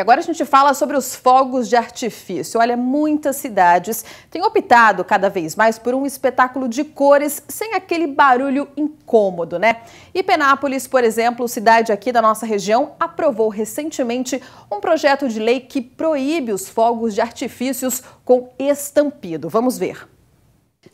agora a gente fala sobre os fogos de artifício. Olha, muitas cidades têm optado cada vez mais por um espetáculo de cores sem aquele barulho incômodo, né? E Penápolis, por exemplo, cidade aqui da nossa região, aprovou recentemente um projeto de lei que proíbe os fogos de artifícios com estampido. Vamos ver.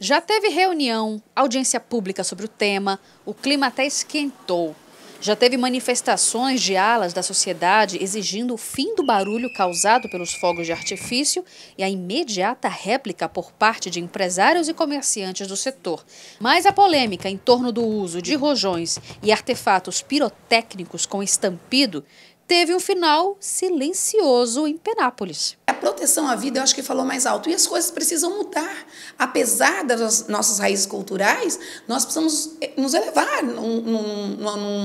Já teve reunião, audiência pública sobre o tema, o clima até esquentou. Já teve manifestações de alas da sociedade exigindo o fim do barulho causado pelos fogos de artifício e a imediata réplica por parte de empresários e comerciantes do setor. Mas a polêmica em torno do uso de rojões e artefatos pirotécnicos com estampido teve um final silencioso em Penápolis. A proteção à vida eu acho que falou mais alto. E as coisas precisam mudar. Apesar das nossas raízes culturais, nós precisamos eh, nos elevar num, num,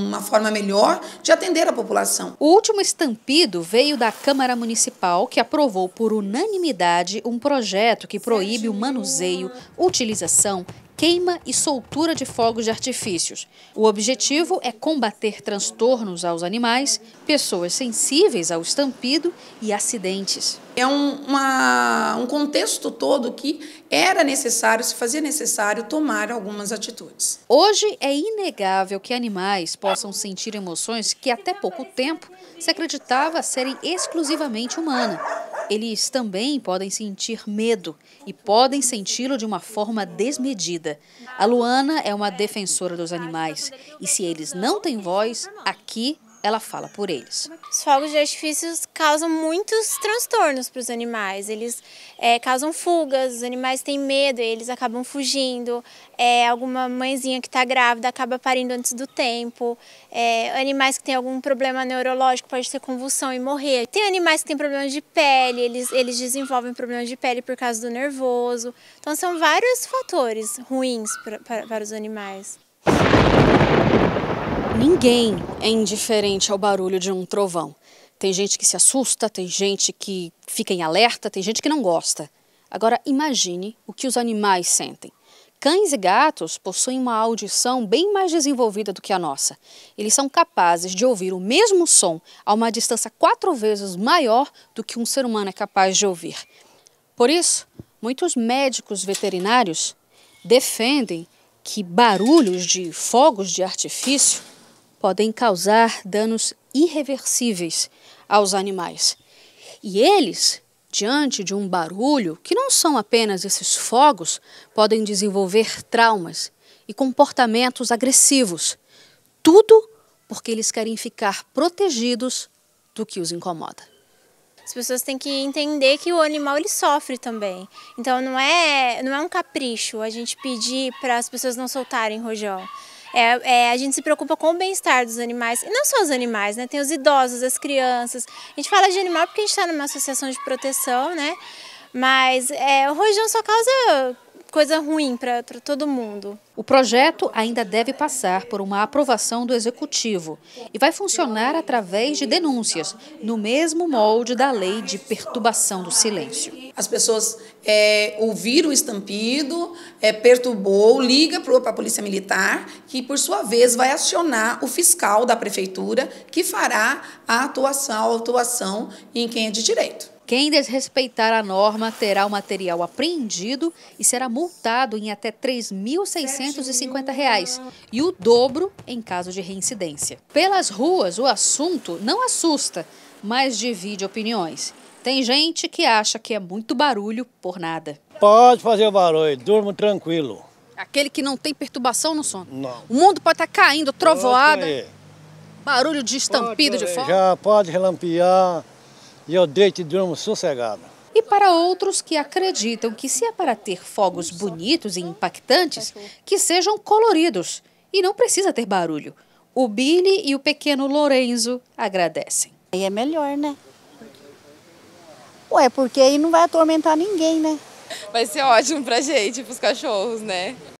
numa forma melhor de atender a população. O último estampido veio da Câmara Municipal, que aprovou por unanimidade um projeto que proíbe o manuseio, utilização queima e soltura de fogos de artifícios. O objetivo é combater transtornos aos animais, pessoas sensíveis ao estampido e acidentes. É um, uma, um contexto todo que era necessário, se fazia necessário, tomar algumas atitudes. Hoje é inegável que animais possam sentir emoções que até pouco tempo se acreditava serem exclusivamente humanas. Eles também podem sentir medo e podem senti-lo de uma forma desmedida. A Luana é uma defensora dos animais e se eles não têm voz, aqui ela fala por eles. Os fogos de artifício causam muitos transtornos para os animais. Eles é, causam fugas, os animais têm medo, eles acabam fugindo. É, alguma mãezinha que está grávida acaba parindo antes do tempo. É, animais que têm algum problema neurológico pode ter convulsão e morrer. Tem animais que têm problemas de pele, eles, eles desenvolvem problemas de pele por causa do nervoso. Então são vários fatores ruins pra, pra, para os animais. Ninguém é indiferente ao barulho de um trovão. Tem gente que se assusta, tem gente que fica em alerta, tem gente que não gosta. Agora imagine o que os animais sentem. Cães e gatos possuem uma audição bem mais desenvolvida do que a nossa. Eles são capazes de ouvir o mesmo som a uma distância quatro vezes maior do que um ser humano é capaz de ouvir. Por isso, muitos médicos veterinários defendem que barulhos de fogos de artifício podem causar danos irreversíveis aos animais. E eles, diante de um barulho, que não são apenas esses fogos, podem desenvolver traumas e comportamentos agressivos. Tudo porque eles querem ficar protegidos do que os incomoda. As pessoas têm que entender que o animal ele sofre também. Então não é, não é um capricho a gente pedir para as pessoas não soltarem rojão. É, é, a gente se preocupa com o bem-estar dos animais, e não só os animais, né? Tem os idosos, as crianças. A gente fala de animal porque a gente está numa associação de proteção, né? Mas é, o rojão só causa coisa ruim para todo mundo. O projeto ainda deve passar por uma aprovação do Executivo e vai funcionar através de denúncias, no mesmo molde da lei de perturbação do silêncio. As pessoas é, ouviram o estampido, é, perturbou, liga para a Polícia Militar, que por sua vez vai acionar o fiscal da Prefeitura, que fará a atuação, a atuação em quem é de direito. Quem desrespeitar a norma terá o material apreendido e será multado em até R$ 3.650 e o dobro em caso de reincidência. Pelas ruas, o assunto não assusta, mas divide opiniões. Tem gente que acha que é muito barulho por nada. Pode fazer barulho, durmo tranquilo. Aquele que não tem perturbação no sono? Não. O mundo pode estar caindo, trovoada, barulho de estampido de fora? Já pode relampear, e eu deito e durmo sossegado. E para outros que acreditam que se é para ter fogos bonitos e impactantes, que sejam coloridos e não precisa ter barulho. O Billy e o pequeno Lorenzo agradecem. Aí é melhor, né? Ué, porque aí não vai atormentar ninguém, né? Vai ser ótimo pra gente, pros cachorros, né?